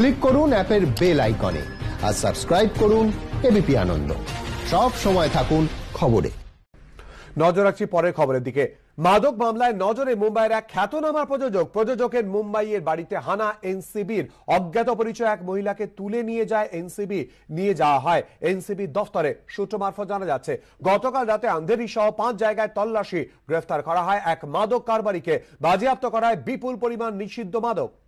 click করুন অ্যাপের bell আইকনে আর সাবস্ক্রাইব করুন এবিপি আনন্দ সব সময় থাকুন খবরে নজর রাখছি পরের খবরের দিকে মাদক মামলায় নজরে মুম্বাইয়ের এক খ্যাতনামা প্রযোজক প্রযোজকের মুম্বাইয়ের বাড়িতে হানা এনসিবির অজ্ঞাত পরিচয় এক মহিলাকে তুলে নিয়ে যায় এনসিবি নিয়ে যাওয়া হয় এনসিবি দফতরে সূত্র মারফত জানা যাচ্ছে গতকাল রাতে আন্ধেরি সহ পাঁচ জায়গায় তল্লাশি গ্রেফতার করা হয় এক মাদক কারবারিকে বাজেয়াপ্ত করায় বিপুল পরিমাণ নিষিদ্ধ মাদক